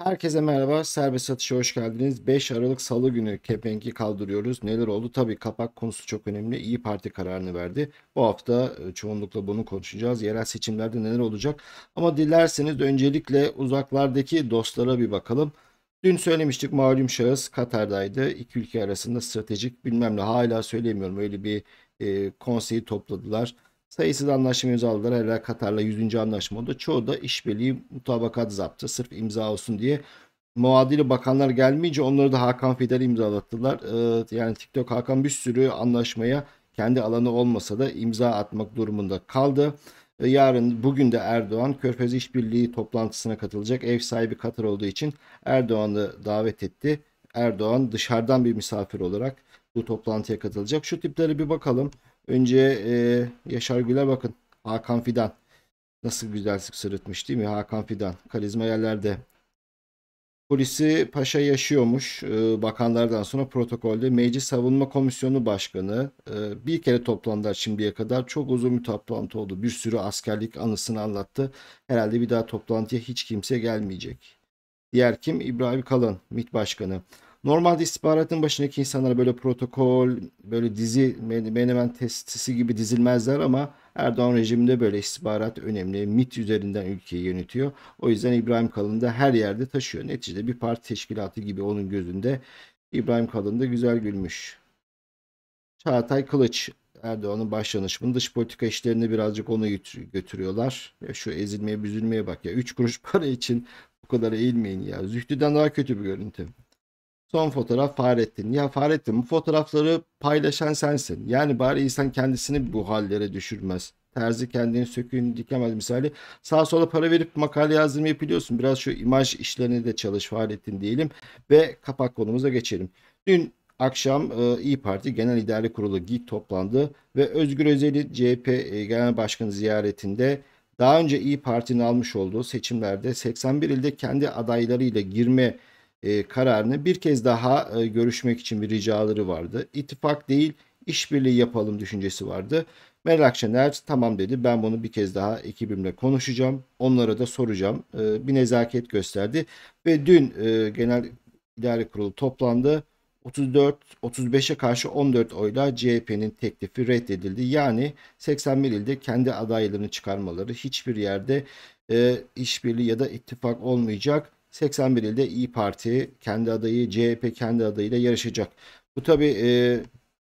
Herkese merhaba. Serbest satışa hoş geldiniz. 5 Aralık Salı günü kepenki kaldırıyoruz. Neler oldu? Tabii kapak konusu çok önemli. İyi Parti kararını verdi. Bu hafta e, çoğunlukla bunu konuşacağız. Yerel seçimlerde neler olacak? Ama dilerseniz öncelikle uzaklardaki dostlara bir bakalım. Dün söylemiştik malum şahıs Katar'daydı. İki ülke arasında stratejik bilmem ne hala söyleyemiyorum. Öyle bir e, konseyi topladılar. Sayısız anlaşma imzaladılar. herhalde Katar'la 100. anlaşma oldu. Çoğu da işbirliği mutabakat zaptı. Sırf imza olsun diye. Muadili bakanlar gelmeyince onları da Hakan Fidel imzalattılar. Ee, yani TikTok Hakan bir sürü anlaşmaya kendi alanı olmasa da imza atmak durumunda kaldı. Ee, yarın bugün de Erdoğan Körfez İşbirliği toplantısına katılacak. Ev sahibi Katar olduğu için Erdoğan'ı davet etti. Erdoğan dışarıdan bir misafir olarak bu toplantıya katılacak. Şu tiplere bir bakalım. Önce e, Yaşar Gül'e bakın. Hakan Fidan. Nasıl güzel sırıtmış değil mi Hakan Fidan? Karizma yerlerde. Polisi Paşa yaşıyormuş e, bakanlardan sonra protokolde. Meclis Savunma Komisyonu Başkanı e, bir kere toplandılar şimdiye kadar. Çok uzun bir toplantı oldu. Bir sürü askerlik anısını anlattı. Herhalde bir daha toplantıya hiç kimse gelmeyecek. Diğer kim? İbrahim Kalın, MİT Başkanı. Normalde istihbaratın başındaki insanlar böyle protokol, böyle dizi, menemen testisi gibi dizilmezler ama Erdoğan rejiminde böyle istihbarat önemli. MIT üzerinden ülkeyi yönetiyor. O yüzden İbrahim Kalın da her yerde taşıyor. Neticede bir parti teşkilatı gibi onun gözünde İbrahim Kalın da güzel gülmüş. Çağatay Kılıç Erdoğan'ın başlanışının dış politika işlerini birazcık onu götürüyorlar. Ya şu ezilmeye büzülmeye bak ya. 3 kuruş para için bu kadar eğilmeyin ya. Zühtü'den daha kötü bir görüntü. Son fotoğraf Fahrettin. Ya Fahrettin bu fotoğrafları paylaşan sensin. Yani bari insan kendisini bu hallere düşürmez. Terzi kendini sökün dikemez misali. sağ sola para verip makale yazdırmayı yapıyorsun Biraz şu imaj işlerini de çalış Fahrettin diyelim. Ve kapak konumuza geçelim. Dün akşam e, İyi Parti Genel İdare Kurulu GİK toplandı ve Özgür Özel'i CHP e, Genel Başkanı ziyaretinde daha önce İyi Parti'nin almış olduğu seçimlerde 81 ilde kendi adaylarıyla girme girme e, kararını bir kez daha e, görüşmek için bir ricaları vardı. İttifak değil işbirliği yapalım düşüncesi vardı. Meral Akşener tamam dedi ben bunu bir kez daha ekibimle konuşacağım. Onlara da soracağım. E, bir nezaket gösterdi ve dün e, genel idare kurulu toplandı. 34 35'e karşı 14 oyla CHP'nin teklifi reddedildi. Yani 81 ilde kendi adaylarını çıkarmaları hiçbir yerde e, işbirliği ya da ittifak olmayacak. 81 ilde İyi Parti kendi adayı, CHP kendi adayıyla yarışacak. Bu tabi e,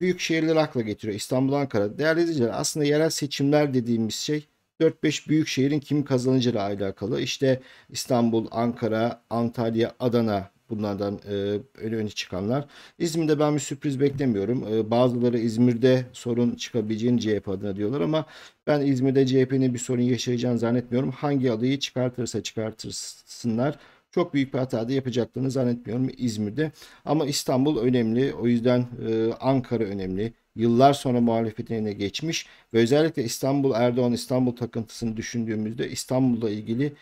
büyük şehirleri akla getiriyor. İstanbul, Ankara. Değerli izleyiciler aslında yerel seçimler dediğimiz şey 4-5 büyük şehrin kim kazanacağı ile alakalı. İşte İstanbul, Ankara, Antalya, Adana bunlardan e, öne öne çıkanlar. İzmir'de ben bir sürpriz beklemiyorum. E, bazıları İzmir'de sorun çıkabileceğini CHP adına diyorlar ama ben İzmir'de CHP'nin bir sorun yaşayacağını zannetmiyorum. Hangi adayı çıkartırsa çıkartırsınlar çok büyük bir hata da yapacaklarını zannetmiyorum İzmir'de. Ama İstanbul önemli. O yüzden e, Ankara önemli. Yıllar sonra muhalefetin eline geçmiş ve özellikle İstanbul Erdoğan İstanbul takıntısını düşündüğümüzde İstanbul'la ilgili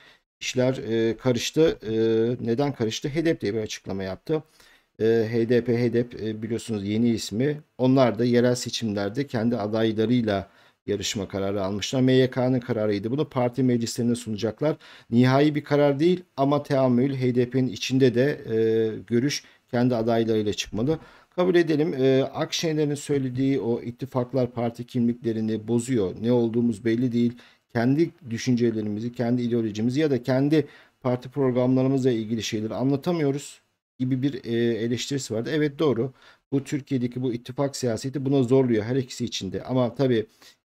işler e, karıştı. E, neden karıştı? HDP diye bir açıklama yaptı. E, HDP, HDP e, biliyorsunuz yeni ismi. Onlar da yerel seçimlerde kendi adaylarıyla yarışma kararı almışlar. MYK'nın kararıydı. Bunu parti meclislerine sunacaklar. Nihai bir karar değil ama teamül HDP'nin içinde de e, görüş kendi adaylarıyla çıkmalı. Kabul edelim e, Akşener'in söylediği o ittifaklar parti kimliklerini bozuyor. Ne olduğumuz belli değil. Kendi düşüncelerimizi, kendi ideolojimizi ya da kendi parti programlarımızla ilgili şeyleri anlatamıyoruz gibi bir e, eleştirisi vardı. Evet doğru. Bu Türkiye'deki bu ittifak siyaseti buna zorluyor her ikisi içinde. Ama tabii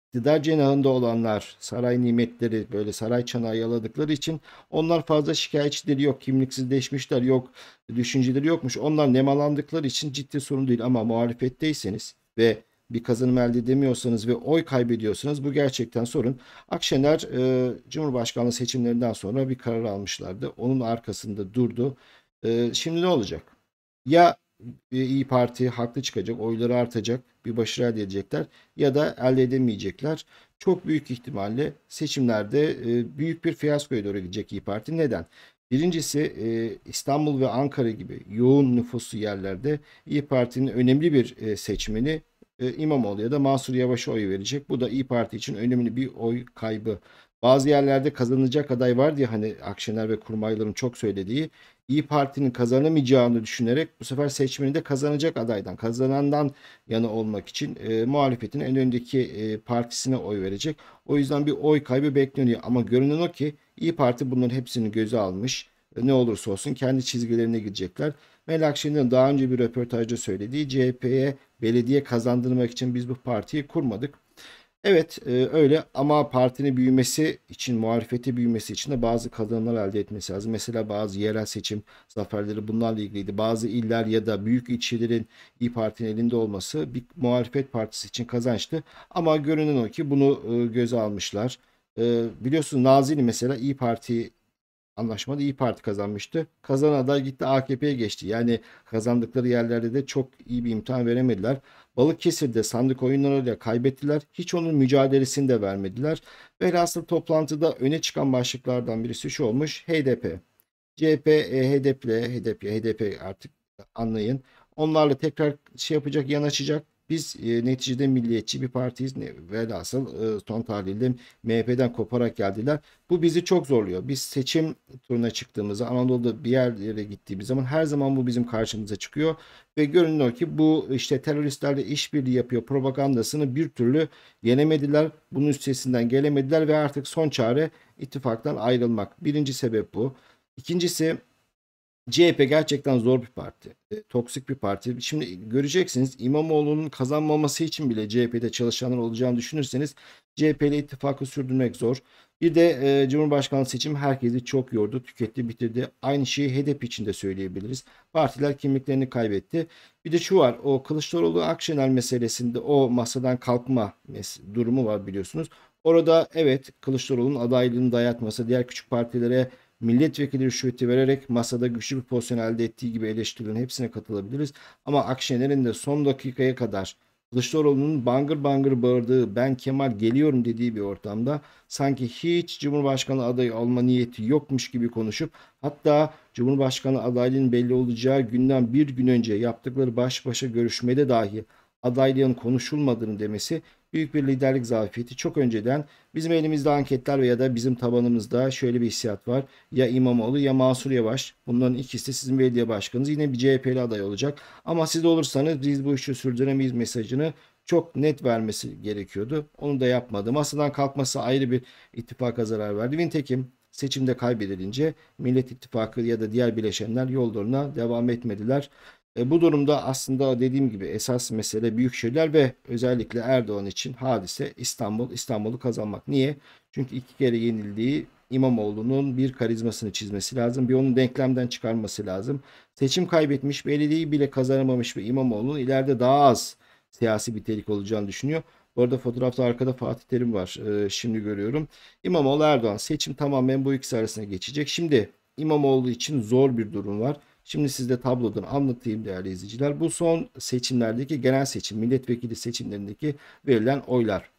iktidar cenahında olanlar saray nimetleri böyle saray çanağı yaladıkları için onlar fazla şikayetçileri yok. Kimliksizleşmişler yok. Düşünceleri yokmuş. Onlar nemalandıkları için ciddi sorun değil ama muhalefetteyseniz ve bir kazanım elde edemiyorsanız ve oy kaybediyorsanız bu gerçekten sorun. Akşener e, Cumhurbaşkanlığı seçimlerinden sonra bir karar almışlardı. Onun arkasında durdu. E, şimdi ne olacak? Ya İyi Parti haklı çıkacak, oyları artacak, bir başarı elde edecekler ya da elde edemeyecekler. Çok büyük ihtimalle seçimlerde e, büyük bir fiyaskoya doğru gidecek İyi Parti. Neden? Birincisi e, İstanbul ve Ankara gibi yoğun nüfuslu yerlerde İyi Parti'nin önemli bir e, seçmeni İmamoğlu ya da Mansur Yavaş'a oy verecek. Bu da İyi Parti için önemli bir oy kaybı. Bazı yerlerde kazanacak aday var diye hani Akşener ve kurmayların çok söylediği İyi Parti'nin kazanamayacağını düşünerek bu sefer seçmeni de kazanacak adaydan, kazanandan yana olmak için e, muhalefetin en öndeki e, partisine oy verecek. O yüzden bir oy kaybı bekleniyor ama görünen o ki İyi Parti bunların hepsini göze almış. E, ne olursa olsun kendi çizgilerine gidecekler. Melak Şen'in daha önce bir röportajda söylediği CHP'ye belediye kazandırmak için biz bu partiyi kurmadık Evet e, öyle ama partinin büyümesi için, muhalefeti büyümesi için de bazı kazanımlar elde etmesi lazım. Mesela bazı yerel seçim zaferleri bunlarla ilgiliydi. Bazı iller ya da büyük ilçelerin İyi Parti'nin elinde olması bir muhalefet partisi için kazançtı. Ama görünen o ki bunu e, göze almışlar. E, biliyorsunuz Nazilli mesela İyi Parti anlaşmada İyi Parti kazanmıştı. Kazanan aday gitti AKP'ye geçti. Yani kazandıkları yerlerde de çok iyi bir imtihan veremediler. Balıkesir'de sandık oyunlarıyla kaybettiler. Hiç onun mücadelesini de vermediler. Velhasıl toplantıda öne çıkan başlıklardan birisi şu olmuş. HDP. CHP, e, HDP, HDP, HDP artık anlayın. Onlarla tekrar şey yapacak, yanaşacak biz e, neticede milliyetçi bir partiyiz. Ne, velhasıl e, son tahlilde MHP'den koparak geldiler. Bu bizi çok zorluyor. Biz seçim turuna çıktığımızda Anadolu'da bir yerlere gittiğimiz zaman her zaman bu bizim karşımıza çıkıyor. Ve görünüyor ki bu işte teröristlerle işbirliği yapıyor propagandasını bir türlü yenemediler. Bunun üstesinden gelemediler ve artık son çare ittifaktan ayrılmak. Birinci sebep bu. İkincisi CHP gerçekten zor bir parti. E, toksik bir parti. Şimdi göreceksiniz İmamoğlu'nun kazanmaması için bile CHP'de çalışanlar olacağını düşünürseniz CHP ile ittifakı sürdürmek zor. Bir de e, Cumhurbaşkanlığı seçim herkesi çok yordu, tüketti, bitirdi. Aynı şeyi HDP için de söyleyebiliriz. Partiler kimliklerini kaybetti. Bir de şu var o Kılıçdaroğlu Akşener meselesinde o masadan kalkma mes- durumu var biliyorsunuz. Orada evet Kılıçdaroğlu'nun adaylığını dayatması, diğer küçük partilere milletvekili rüşveti vererek masada güçlü bir pozisyon elde ettiği gibi eleştirilen hepsine katılabiliriz. Ama Akşener'in de son dakikaya kadar Kılıçdaroğlu'nun bangır bangır bağırdığı ben Kemal geliyorum dediği bir ortamda sanki hiç Cumhurbaşkanı adayı alma niyeti yokmuş gibi konuşup hatta Cumhurbaşkanı adaylığının belli olacağı günden bir gün önce yaptıkları baş başa görüşmede dahi adaylığın konuşulmadığını demesi büyük bir liderlik zafiyeti çok önceden bizim elimizde anketler veya da bizim tabanımızda şöyle bir hissiyat var. Ya İmamoğlu ya Mansur Yavaş. Bunların ikisi de sizin belediye başkanınız. Yine bir CHP'li aday olacak. Ama siz olursanız biz bu işi sürdüremeyiz mesajını çok net vermesi gerekiyordu. Onu da yapmadı. Masadan kalkması ayrı bir ittifaka zarar verdi. Vintekim seçimde kaybedilince Millet İttifakı ya da diğer bileşenler yollarına devam etmediler. E, bu durumda aslında dediğim gibi esas mesele büyük şehirler ve özellikle Erdoğan için hadise İstanbul, İstanbul'u kazanmak. Niye? Çünkü iki kere yenildiği İmamoğlu'nun bir karizmasını çizmesi lazım. Bir onun denklemden çıkarması lazım. Seçim kaybetmiş, belediyeyi bile kazanamamış bir İmamoğlu'nun ileride daha az siyasi bir tehlike olacağını düşünüyor. Bu arada fotoğrafta arkada Fatih Terim var. Ee, şimdi görüyorum. İmamoğlu Erdoğan seçim tamamen bu ikisi arasına geçecek. Şimdi İmamoğlu için zor bir durum var. Şimdi sizde tablodan anlatayım değerli izleyiciler. Bu son seçimlerdeki genel seçim, milletvekili seçimlerindeki verilen oylar.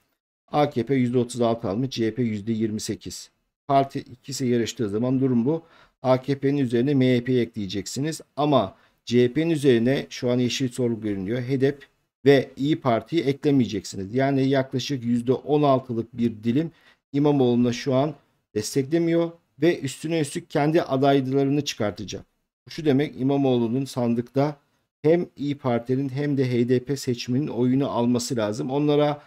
AKP %36 almış, CHP %28. Parti ikisi yarıştığı zaman durum bu. AKP'nin üzerine MHP ekleyeceksiniz ama CHP'nin üzerine şu an yeşil sorgu görünüyor. HEDEP ve İyi Parti'yi eklemeyeceksiniz. Yani yaklaşık %16'lık bir dilim İmamoğlu'na şu an desteklemiyor ve üstüne üstlük kendi adaylarını çıkartacak. Şu demek İmamoğlu'nun sandıkta hem İyi Parti'nin hem de HDP seçmeninin oyunu alması lazım. Onlara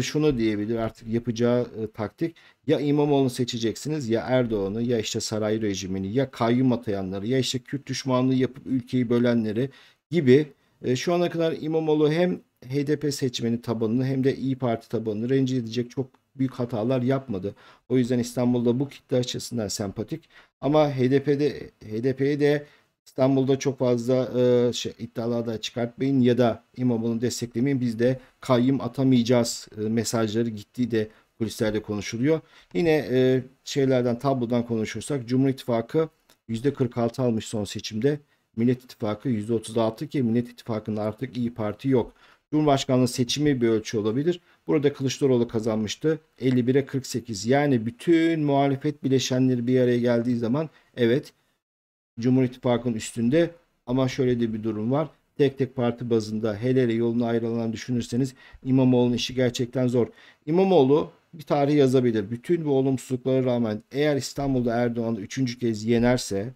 şunu diyebilir artık yapacağı e, taktik ya İmamoğlu'nu seçeceksiniz ya Erdoğan'ı ya işte saray rejimini ya kayyum atayanları ya işte Kürt düşmanlığı yapıp ülkeyi bölenleri gibi e, şu ana kadar İmamoğlu hem HDP seçmeni tabanını hem de İyi Parti tabanını rencide edecek çok büyük hatalar yapmadı. O yüzden İstanbul'da bu kitle açısından sempatik ama HDP'de HDP'ye de İstanbul'da çok fazla e, şey, iddialar da çıkartmayın ya da İmamoğlu'nu desteklemeyin biz de kayyum atamayacağız e, mesajları gittiği de kulislerde konuşuluyor. Yine e, şeylerden tablodan konuşursak Cumhur İttifakı %46 almış son seçimde. Millet İttifakı %36 ki Millet İttifakı'nda artık iyi Parti yok. Cumhurbaşkanlığı seçimi bir ölçü olabilir. Burada Kılıçdaroğlu kazanmıştı. 51'e 48 yani bütün muhalefet bileşenleri bir araya geldiği zaman evet Cumhur İttifakı'nın üstünde ama şöyle de bir durum var. Tek tek parti bazında hele hele yolunu ayrılan düşünürseniz İmamoğlu'nun işi gerçekten zor. İmamoğlu bir tarih yazabilir. Bütün bu olumsuzluklara rağmen eğer İstanbul'da Erdoğan'ı üçüncü kez yenerse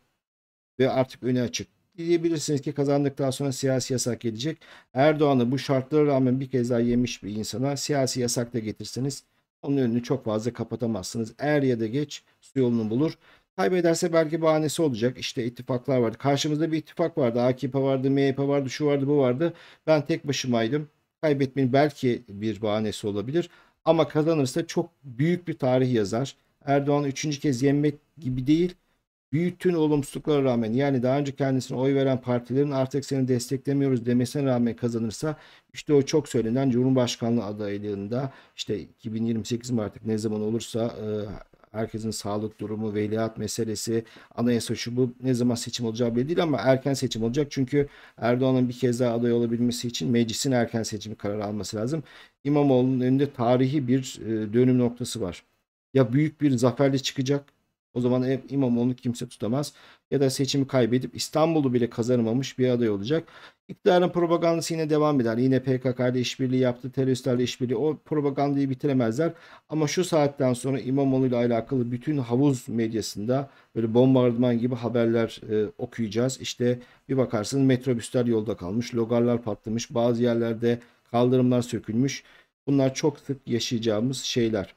ve artık öne açık diyebilirsiniz ki kazandıktan sonra siyasi yasak gelecek. Erdoğan'ı bu şartlara rağmen bir kez daha yemiş bir insana siyasi yasak da getirseniz onun önünü çok fazla kapatamazsınız. Er ya da geç su yolunu bulur. Kaybederse belki bahanesi olacak. İşte ittifaklar vardı. Karşımızda bir ittifak vardı. AKP vardı, MHP vardı, şu vardı, bu vardı. Ben tek başımaydım. Kaybetmenin belki bir bahanesi olabilir. Ama kazanırsa çok büyük bir tarih yazar. Erdoğan üçüncü kez yenmek gibi değil. Bütün olumsuzluklara rağmen yani daha önce kendisine oy veren partilerin artık seni desteklemiyoruz demesine rağmen kazanırsa işte o çok söylenen Cumhurbaşkanlığı adaylığında işte 2028 mi artık ne zaman olursa e, herkesin sağlık durumu, veliaht meselesi, anayasa şu bu ne zaman seçim olacağı belli değil ama erken seçim olacak. Çünkü Erdoğan'ın bir kez daha aday olabilmesi için meclisin erken seçimi kararı alması lazım. İmamoğlu'nun önünde tarihi bir e, dönüm noktası var. Ya büyük bir zaferle çıkacak o zaman e, İmamoğlu'nu kimse tutamaz. Ya da seçimi kaybedip İstanbul'u bile kazanamamış bir aday olacak. İktidarın propagandası yine devam eder. Yine PKK ile işbirliği yaptı, teröristlerle işbirliği. O propagandayı bitiremezler. Ama şu saatten sonra İmamoğlu ile alakalı bütün havuz medyasında böyle bombardıman gibi haberler e, okuyacağız. İşte bir bakarsın metrobüsler yolda kalmış, logarlar patlamış, bazı yerlerde kaldırımlar sökülmüş. Bunlar çok sık yaşayacağımız şeyler.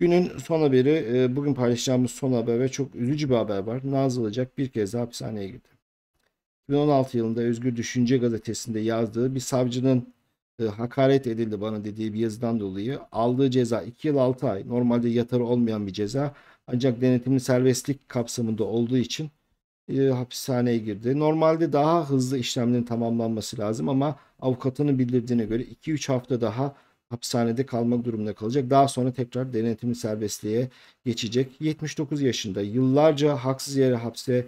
Günün son haberi, e, bugün paylaşacağımız son haber ve çok üzücü bir haber var. Nazlı Olacak bir kez daha hapishaneye girdi. 2016 yılında Özgür Düşünce gazetesinde yazdığı bir savcının e, hakaret edildi bana dediği bir yazıdan dolayı aldığı ceza 2 yıl 6 ay normalde yatarı olmayan bir ceza ancak denetimli serbestlik kapsamında olduğu için e, hapishaneye girdi. Normalde daha hızlı işlemlerin tamamlanması lazım ama avukatının bildirdiğine göre 2-3 hafta daha hapishanede kalmak durumunda kalacak. Daha sonra tekrar denetimli serbestliğe geçecek. 79 yaşında yıllarca haksız yere hapse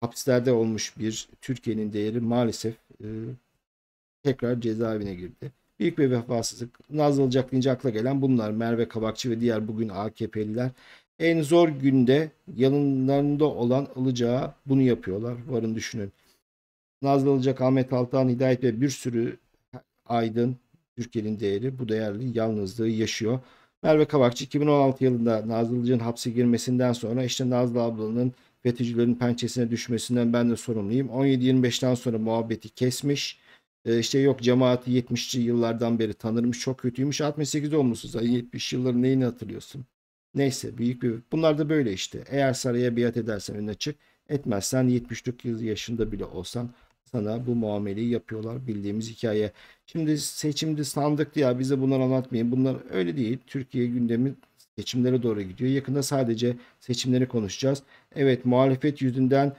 hapislerde olmuş bir Türkiye'nin değeri maalesef e, tekrar cezaevine girdi. Büyük bir vefasızlık. Nazlanacak deyince akla gelen bunlar. Merve Kabakçı ve diğer bugün AKP'liler. En zor günde yanlarında olan alacağı bunu yapıyorlar. Varın düşünün. Nazlanacak Ahmet Altan, Hidayet ve bir sürü aydın Türkiye'nin değeri bu değerli yalnızlığı yaşıyor. Merve Kabakçı 2016 yılında Nazlı Ilıca'nın hapse girmesinden sonra işte Nazlı ablanın FETÖ'cülerin pençesine düşmesinden ben de sorumluyum. 17-25'ten sonra muhabbeti kesmiş. E, işte yok cemaati 70'li yıllardan beri tanırmış. Çok kötüymüş. 68 olmuşsunuz. 70 yılların neyini hatırlıyorsun? Neyse büyük bir... Bunlar da böyle işte. Eğer saraya biat edersen önüne çık. Etmezsen 70'lik yaşında bile olsan sana bu muameleyi yapıyorlar bildiğimiz hikaye. Şimdi seçimde sandık ya bize bunları anlatmayın. Bunlar öyle değil. Türkiye gündemi seçimlere doğru gidiyor. Yakında sadece seçimleri konuşacağız. Evet muhalefet yüzünden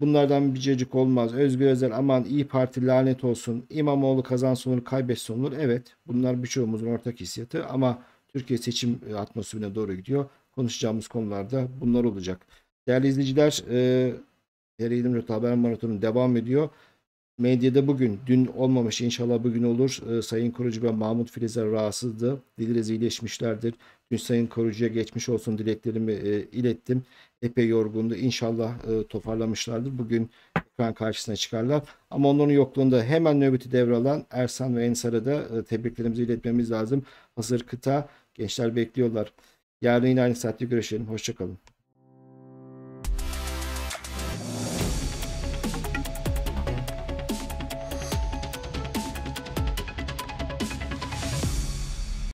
bunlardan bir cacık olmaz. Özgür Özel aman iyi Parti lanet olsun. İmamoğlu kazansın olur kaybetsin olur. Evet bunlar birçoğumuzun ortak hissiyatı ama Türkiye seçim e, atmosferine doğru gidiyor. Konuşacağımız konularda bunlar olacak. Değerli izleyiciler, e, Değerli İlim Haber Maratonu devam ediyor. Medyada bugün, dün olmamış inşallah bugün olur. E, Sayın Kurucu ve Mahmut Filizler rahatsızdı. Dileriz iyileşmişlerdir. Dün Sayın Korucu'ya geçmiş olsun dileklerimi e, ilettim. Epey yorgundu. İnşallah e, toparlamışlardır. Bugün ekran karşısına çıkarlar. Ama onların yokluğunda hemen nöbeti devralan Ersan ve Ensar'a da e, tebriklerimizi iletmemiz lazım. Hazır kıta gençler bekliyorlar. Yarın yine aynı saatte görüşelim. Hoşçakalın.